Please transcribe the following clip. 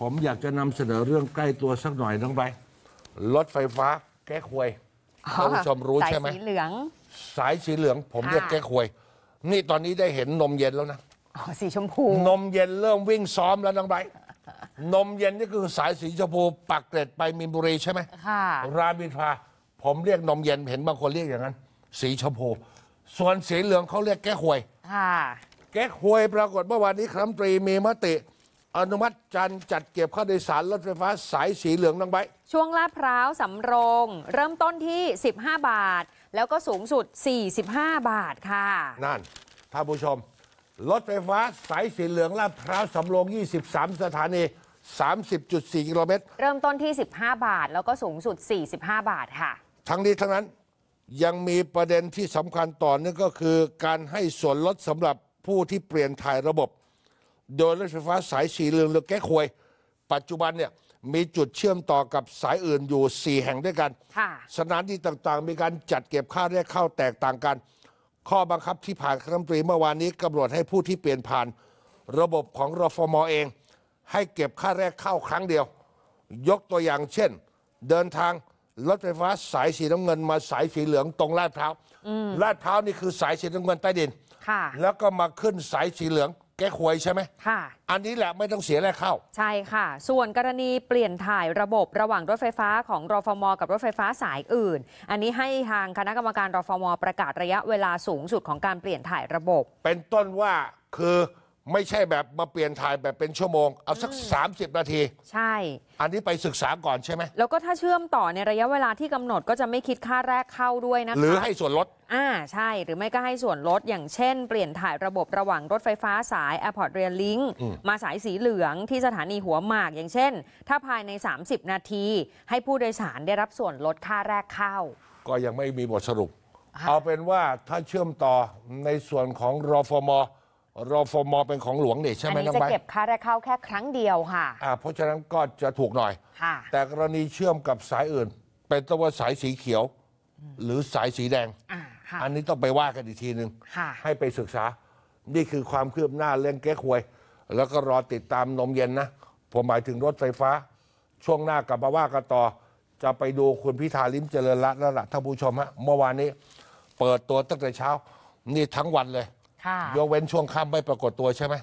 ผมอยากจะนำเสนอเรื่องใกล้ตัวสักหน่อยน้องใบรถไฟฟ้าแก้ควยท่านผู้ชมรู้ใช่ไหมสายสีเหลืองสายสีเหลืองผมเรียกแก้ควยนี่ตอนนี้ได้เห็นนมเย็นแล้วนะสีชมพู นมเย็นเริ่มวิ่งซ้อมแล้วน้องใบนมเย็นนี่คือสายสีชมพูปักเกร็ดไปมินบุรีใช่ไหมค่ะรามินทรา ผมเรียกนมเย็นเห็นบางคนเรียกอย่างนั้นสีชมพู ส่วนสีเหลืองเขาเรียกแก้ควยค่ะแก้ควยปรากฏเมื่อวานนี้ครัมตรีมีมติอนุมัติจันจัดเก็บค่าโดยสารรถไฟฟ้าสายสีเหลืองน้องใบช่วงลาดพร้าวสำโรงเริ่มต้นที่ 15 บาท แล้วก็สูงสุด 45 บาทค่ะ นั่นท่านผู้ชมรถไฟฟ้าสายสีเหลืองลาดพร้าวสำโรง 23 สถานี 30.4กิโลเมตรเริ่มต้นที่ 15 บาท แล้วก็สูงสุด 45 บาทค่ะ ทั้งนี้ทั้งนั้นยังมีประเด็นที่สำคัญต่อเนื่องก็คือการให้ส่วนลดสำหรับผู้ที่เปลี่ยนถ่ายระบบโดยรถไฟฟ้าสายสีเหลืองหรือแก้ควย ปัจจุบันเนี่ยมีจุดเชื่อมต่อกับสายอื่นอยู่ 4 แห่งด้วยกันสถานที่ต่างๆมีการจัดเก็บค่าเรียกเข้าแตกต่างกัน ข้อบังคับที่ผ่านคณะรัฐมนตรีเมื่อวานนี้กำหนดให้ผู้ที่เปลี่ยนผ่าน ระบบของรฟมเอง ให้เก็บค่าแรกเข้าครั้งเดียว ยกตัวอย่างเช่น เดินทางรถไฟฟ้าสายสีน้ำเงินมาสายสีเหลืองตรงลาดพร้าวลาดพร้าวนี่คือสายสีน้ำเงินใต้ดินแล้วก็มาขึ้นสายสีเหลืองแก้หวยใช่ไหมค่ะอันนี้แหละไม่ต้องเสียแรกเข้า ใช่ค่ะ ส่วนกรณีเปลี่ยนถ่ายระบบระหว่างรถไฟฟ้าของรฟม กับรถไฟฟ้าสายอื่น อันนี้ให้ทางคณะกรรมการรฟม ประกาศระยะเวลาสูงสุด ของการเปลี่ยนถ่ายระบบ เป็นต้นว่าคือไม่ใช่แบบมาเปลี่ยนถ่ายแบบเป็นชั่วโมง เอาสัก 30 นาที ใช่ อันนี้ไปศึกษาก่อนใช่ไหม แล้วก็ถ้าเชื่อมต่อในระยะเวลาที่กำหนด ก็จะไม่คิดค่าแรกเข้าด้วยนะคะหรือให้ส่วนลด อ่า ใช่ หรือไม่ก็ให้ส่วนลด อย่างเช่น เปลี่ยนถ่ายระบบระหว่างรถไฟฟ้าสาย Airport Rail Link มาสายสีเหลืองที่สถานีหัวหมากอย่างเช่น ถ้าภายใน 30 นาที ให้ผู้โดยสารได้รับส่วนลดค่าแรกเข้า ก็ยังไม่มีบทสรุป เอาเป็นว่าถ้าเชื่อมต่อในส่วนของรอฟมอรอฟอมอเป็นของหลวงเนี่ยใช่ไหมน้องใบจะเก็บค่าแรกเข้าแค่ครั้งเดียวค่ะอ่าเพราะฉะนั้นก็จะถูกหน่อย แต่กรณีเชื่อมกับสายอื่น เป็นตัวสายสีเขียวหรือสายสีแดงออันนี้ต้องไปว่ากันอีกทีหนึ่ง ให้ไปศึกษา นี่คือความคืบหน้าเรื่องแก้ควย แล้วก็รอติดตามนมเย็นนะผมหมายถึงรถไฟฟ้า ช่วงหน้ากลับมาว่ากันต่อจะไปดูคุณพิธาลิมเจริญรัตน์แล้วล่ะท่านผู้ชมฮะ เมื่อวานนี้ เปิดตัวตั้งแต่เช้านี่ทั้งวันเลยยกเว้นช่วงค่ำไม่ปรากฏตัวใช่ไหม